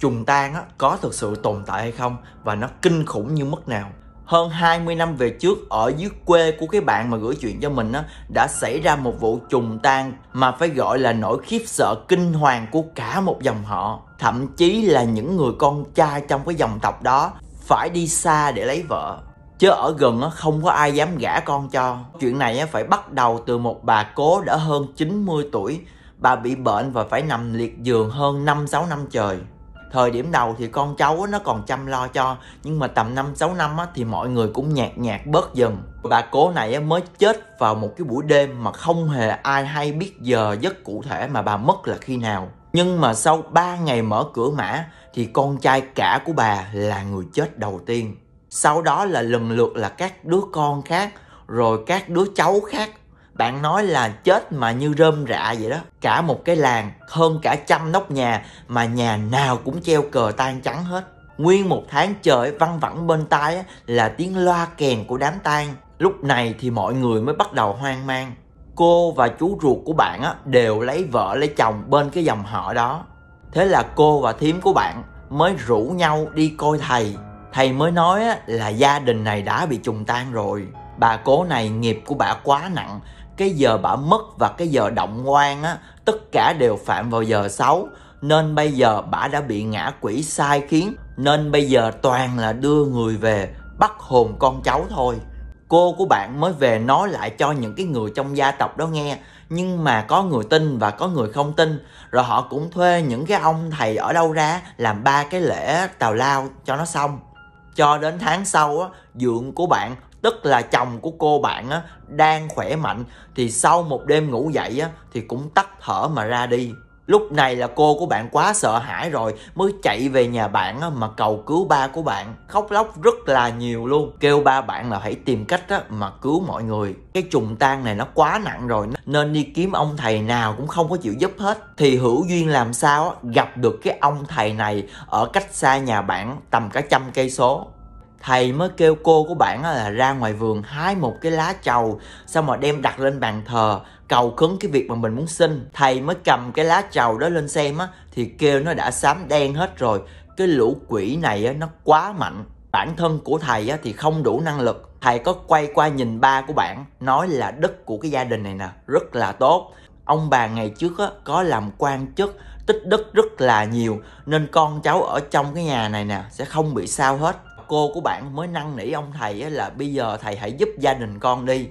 trùng tan á, có thực sự tồn tại hay không và nó kinh khủng như mức nào hơn 20 năm về trước ở dưới quê của cái bạn mà gửi chuyện cho mình á, đã xảy ra một vụ trùng tan mà phải gọi là nỗi khiếp sợ kinh hoàng của cả một dòng họ thậm chí là những người con trai trong cái dòng tộc đó phải đi xa để lấy vợ chứ ở gần không có ai dám gả con cho chuyện này phải bắt đầu từ một bà cố đã hơn 90 tuổi bà bị bệnh và phải nằm liệt giường hơn 5-6 năm trời thời điểm đầu thì con cháu nó còn chăm lo cho nhưng mà tầm 5 6 năm á, thì mọi người cũng nhạt nhạt bớt dần bà cố này mới chết vào một cái buổi đêm mà không hề ai hay biết giờ giấc cụ thể mà bà mất là khi nào nhưng mà sau 3 ngày mở cửa mã thì con trai cả của bà là người chết đầu tiên sau đó là lần lượt là các đứa con khác rồi các đứa cháu khác bạn nói là chết mà như rơm rạ vậy đó cả một cái làng hơn cả trăm nóc nhà mà nhà nào cũng treo cờ tan trắng hết nguyên một tháng trời văng vẳng bên tai là tiếng loa kèn của đám tang lúc này thì mọi người mới bắt đầu hoang mang cô và chú ruột của bạn đều lấy vợ lấy chồng bên cái dòng họ đó thế là cô và thím của bạn mới rủ nhau đi coi thầy thầy mới nói là gia đình này đã bị trùng tan rồi bà cố này nghiệp của bà quá nặng cái giờ bả mất và cái giờ động ngoan á tất cả đều phạm vào giờ xấu nên bây giờ bả đã bị ngã quỷ sai khiến nên bây giờ toàn là đưa người về bắt hồn con cháu thôi cô của bạn mới về nói lại cho những cái người trong gia tộc đó nghe nhưng mà có người tin và có người không tin rồi họ cũng thuê những cái ông thầy ở đâu ra làm ba cái lễ tào lao cho nó xong cho đến tháng sau á dượng của bạn tức là chồng của cô bạn á, đang khỏe mạnh thì sau một đêm ngủ dậy á, thì cũng tắt thở mà ra đi lúc này là cô của bạn quá sợ hãi rồi mới chạy về nhà bạn á, mà cầu cứu ba của bạn khóc lóc rất là nhiều luôn kêu ba bạn là hãy tìm cách á, mà cứu mọi người cái trùng tan này nó quá nặng rồi nên đi kiếm ông thầy nào cũng không có chịu giúp hết thì hữu duyên làm sao á, gặp được cái ông thầy này ở cách xa nhà bạn tầm cả trăm cây số thầy mới kêu cô của bạn là ra ngoài vườn hái một cái lá trầu xong rồi đem đặt lên bàn thờ cầu khấn cái việc mà mình muốn xin thầy mới cầm cái lá trầu đó lên xem á thì kêu nó đã xám đen hết rồi cái lũ quỷ này á, nó quá mạnh bản thân của thầy á, thì không đủ năng lực thầy có quay qua nhìn ba của bạn nói là đất của cái gia đình này nè rất là tốt ông bà ngày trước á, có làm quan chức tích đất rất là nhiều nên con cháu ở trong cái nhà này nè sẽ không bị sao hết cô của bạn mới năn nỉ ông thầy là bây giờ thầy hãy giúp gia đình con đi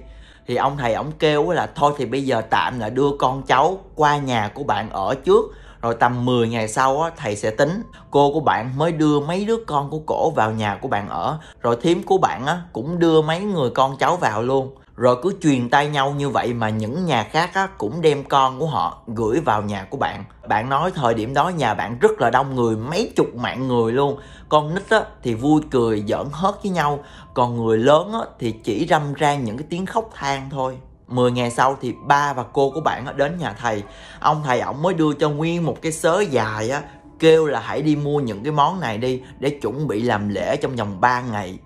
thì ông thầy ổng kêu là thôi thì bây giờ tạm là đưa con cháu qua nhà của bạn ở trước rồi tầm 10 ngày sau á, thầy sẽ tính cô của bạn mới đưa mấy đứa con của cổ vào nhà của bạn ở rồi thím của bạn á, cũng đưa mấy người con cháu vào luôn rồi cứ truyền tay nhau như vậy mà những nhà khác á, cũng đem con của họ gửi vào nhà của bạn bạn nói thời điểm đó nhà bạn rất là đông người mấy chục mạng người luôn con nít á, thì vui cười giỡn hớt với nhau còn người lớn á, thì chỉ râm ran những cái tiếng khóc than thôi 10 ngày sau thì ba và cô của bạn á, đến nhà thầy ông thầy ổng mới đưa cho nguyên một cái sớ dài á, kêu là hãy đi mua những cái món này đi để chuẩn bị làm lễ trong vòng 3 ngày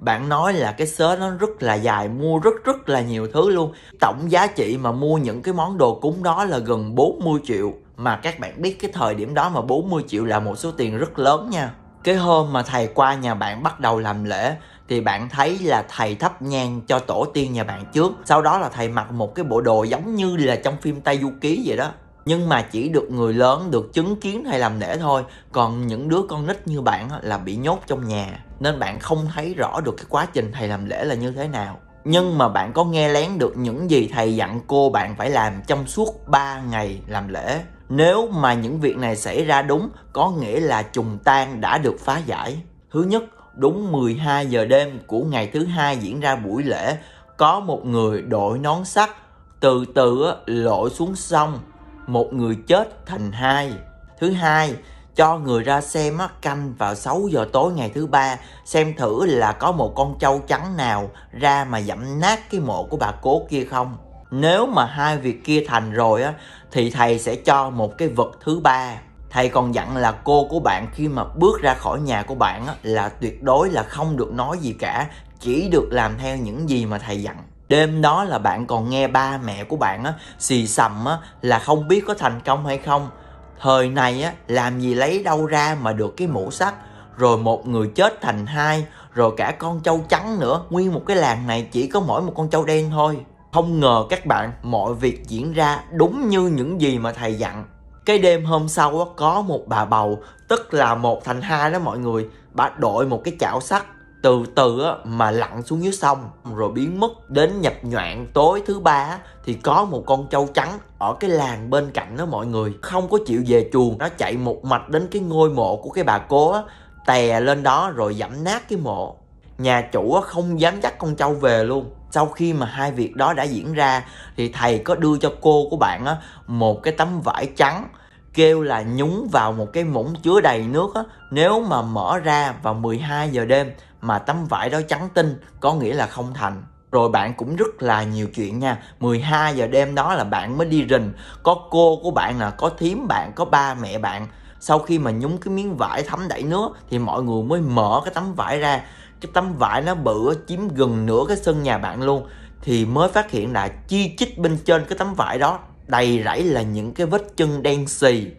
bạn nói là cái sớ nó rất là dài mua rất rất là nhiều thứ luôn tổng giá trị mà mua những cái món đồ cúng đó là gần 40 triệu mà các bạn biết cái thời điểm đó mà 40 triệu là một số tiền rất lớn nha cái hôm mà thầy qua nhà bạn bắt đầu làm lễ thì bạn thấy là thầy thắp nhang cho tổ tiên nhà bạn trước sau đó là thầy mặc một cái bộ đồ giống như là trong phim tây du ký vậy đó nhưng mà chỉ được người lớn được chứng kiến hay làm lễ thôi còn những đứa con nít như bạn là bị nhốt trong nhà nên bạn không thấy rõ được cái quá trình thầy làm lễ là như thế nào nhưng mà bạn có nghe lén được những gì thầy dặn cô bạn phải làm trong suốt 3 ngày làm lễ nếu mà những việc này xảy ra đúng có nghĩa là trùng tan đã được phá giải thứ nhất đúng 12 giờ đêm của ngày thứ hai diễn ra buổi lễ có một người đội nón sắt từ từ lội xuống sông một người chết thành hai thứ hai cho người ra xem canh vào 6 giờ tối ngày thứ ba xem thử là có một con trâu trắng nào ra mà dẫm nát cái mộ của bà cố kia không nếu mà hai việc kia thành rồi á thì thầy sẽ cho một cái vật thứ ba thầy còn dặn là cô của bạn khi mà bước ra khỏi nhà của bạn á, là tuyệt đối là không được nói gì cả chỉ được làm theo những gì mà thầy dặn đêm đó là bạn còn nghe ba mẹ của bạn á xì xầm á là không biết có thành công hay không thời này á làm gì lấy đâu ra mà được cái mũ sắt rồi một người chết thành hai rồi cả con trâu trắng nữa nguyên một cái làng này chỉ có mỗi một con trâu đen thôi không ngờ các bạn mọi việc diễn ra đúng như những gì mà thầy dặn cái đêm hôm sau có một bà bầu tức là một thành hai đó mọi người bà đội một cái chảo sắt từ từ á, mà lặn xuống dưới sông rồi biến mất đến nhập nhoạng tối thứ ba thì có một con trâu trắng ở cái làng bên cạnh đó mọi người không có chịu về chuồng nó chạy một mạch đến cái ngôi mộ của cái bà cố á, tè lên đó rồi dẫm nát cái mộ nhà chủ không dám dắt con trâu về luôn sau khi mà hai việc đó đã diễn ra thì thầy có đưa cho cô của bạn á, một cái tấm vải trắng kêu là nhúng vào một cái muỗng chứa đầy nước á, nếu mà mở ra vào 12 giờ đêm mà tấm vải đó trắng tinh có nghĩa là không thành rồi bạn cũng rất là nhiều chuyện nha 12 giờ đêm đó là bạn mới đi rình có cô của bạn là có thím bạn có ba mẹ bạn sau khi mà nhúng cái miếng vải thấm đẩy nước thì mọi người mới mở cái tấm vải ra cái tấm vải nó bự chiếm gần nửa cái sân nhà bạn luôn thì mới phát hiện là chi chít bên trên cái tấm vải đó đầy rẫy là những cái vết chân đen xì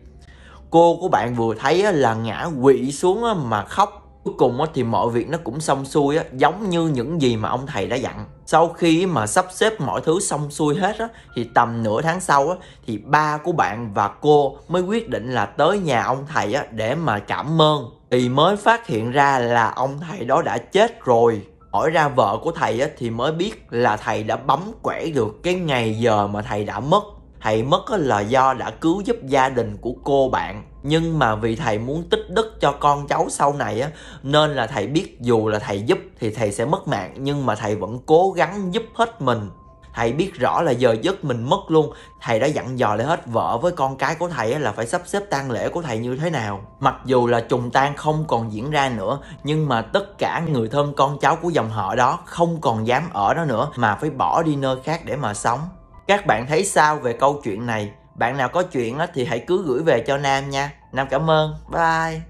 cô của bạn vừa thấy là ngã quỵ xuống mà khóc cuối cùng thì mọi việc nó cũng xong xuôi á giống như những gì mà ông thầy đã dặn sau khi mà sắp xếp mọi thứ xong xuôi hết á thì tầm nửa tháng sau á thì ba của bạn và cô mới quyết định là tới nhà ông thầy á để mà cảm ơn thì mới phát hiện ra là ông thầy đó đã chết rồi hỏi ra vợ của thầy á, thì mới biết là thầy đã bấm quẻ được cái ngày giờ mà thầy đã mất thầy mất là do đã cứu giúp gia đình của cô bạn nhưng mà vì thầy muốn tích đức cho con cháu sau này á nên là thầy biết dù là thầy giúp thì thầy sẽ mất mạng nhưng mà thầy vẫn cố gắng giúp hết mình thầy biết rõ là giờ giấc mình mất luôn thầy đã dặn dò lại hết vợ với con cái của thầy là phải sắp xếp tang lễ của thầy như thế nào mặc dù là trùng tang không còn diễn ra nữa nhưng mà tất cả người thân con cháu của dòng họ đó không còn dám ở đó nữa mà phải bỏ đi nơi khác để mà sống các bạn thấy sao về câu chuyện này? Bạn nào có chuyện thì hãy cứ gửi về cho Nam nha. Nam cảm ơn. Bye.